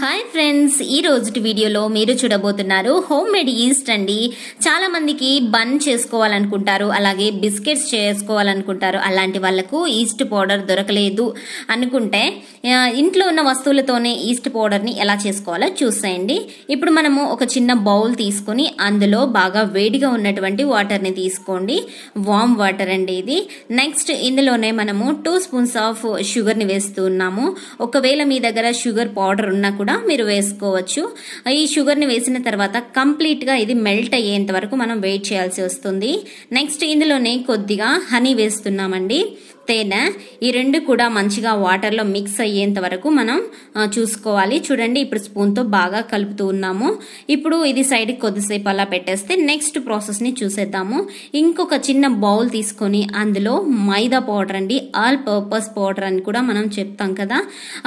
hi friends ఈ రోజుటి వీడియోలో మీరు చూడబోతున్నారు హోమ్ మేడ్ ఈస్ట్ అండి చాలా మందికి బన్ చేసుకోవాలనుకుంటారు అలాగే బిస్కెట్స్ చేసుకోవాలనుకుంటారు అలాంటి వాళ్లకు ఈస్ట్ పౌడర్ దొరకలేదు అనుకుంటే ఇంట్లో ఉన్న వస్తువులతోనే ఈస్ట్ పౌడర్ని ఎలా చేసుకోవాలో చూసేయండి ఇప్పుడు మనము ఒక చిన్న బౌల్ తీసుకుని అందులో బాగా వేడిగా ఉన్నటువంటి వాటర్ని తీసుకోండి వామ్ వాటర్ అండి ఇది నెక్స్ట్ ఇందులోనే మనము టూ స్పూన్స్ ఆఫ్ షుగర్ని వేస్తున్నాము ఒకవేళ మీ దగ్గర షుగర్ పౌడర్ ఉన్నా కూడా మీరు వేసుకోవచ్చు ఈ షుగర్ని వేసిన తర్వాత కంప్లీట్గా ఇది మెల్ట్ అయ్యేంత వరకు మనం వెయిట్ చేయాల్సి వస్తుంది నెక్స్ట్ ఇందులోనే కొద్దిగా హనీ వేస్తున్నామండి తేనె ఈ రెండు కూడా మంచిగా వాటర్లో మిక్స్ అయ్యేంత వరకు మనం చూసుకోవాలి చూడండి ఇప్పుడు స్పూన్తో బాగా కలుపుతూ ఉన్నాము ఇప్పుడు ఇది సైడ్కి కొద్దిసేపు అలా పెట్టేస్తే నెక్స్ట్ ప్రాసెస్ని చూసేద్దాము ఇంకొక చిన్న బౌల్ తీసుకొని అందులో మైదా పౌడర్ అండి ఆల్ పర్పస్ పౌడర్ అని కూడా మనం చెప్తాం కదా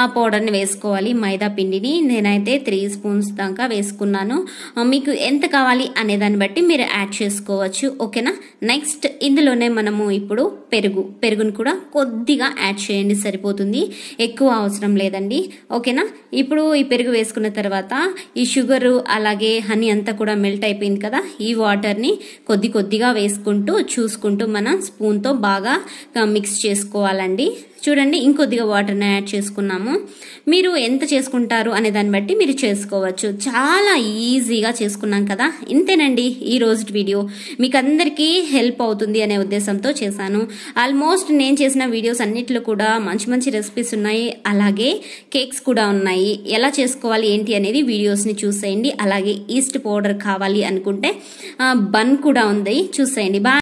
ఆ పౌడర్ని వేసుకోవాలి మైదా పిండిని నేనైతే త్రీ స్పూన్స్ దాకా వేసుకున్నాను మీకు ఎంత కావాలి అనే దాన్ని బట్టి మీరు యాడ్ చేసుకోవచ్చు ఓకేనా నెక్స్ట్ ఇందులోనే మనము ఇప్పుడు పెరుగు పెరుగును కూడా కూడా కొద్దిగా యాడ్ చేయండి సరిపోతుంది ఎక్కువ అవసరం లేదండి ఓకేనా ఇప్పుడు ఈ పెరుగు వేసుకున్న తర్వాత ఈ షుగరు అలాగే హనీ అంతా కూడా మెల్ట్ అయిపోయింది కదా ఈ వాటర్ని కొద్ది కొద్దిగా వేసుకుంటూ చూసుకుంటూ మనం స్పూన్తో బాగా మిక్స్ చేసుకోవాలండి చూడండి ఇంకొద్దిగా వాటర్ని యాడ్ చేసుకున్నాము మీరు ఎంత చేసుకుంటారు అనే దాన్ని బట్టి మీరు చేసుకోవచ్చు చాలా ఈజీగా చేసుకున్నాం కదా ఇంతేనండి ఈ రోజు వీడియో మీకు అందరికీ హెల్ప్ అవుతుంది అనే ఉద్దేశంతో చేశాను ఆల్మోస్ట్ నేను చేసిన వీడియోస్ అన్నిట్లో కూడా మంచి మంచి రెసిపీస్ ఉన్నాయి అలాగే కేక్స్ కూడా ఉన్నాయి ఎలా చేసుకోవాలి ఏంటి అనేది వీడియోస్ని చూసేయండి అలాగే ఈస్ట్ పౌడర్ కావాలి అనుకుంటే బన్ కూడా ఉంది చూసేయండి బాగా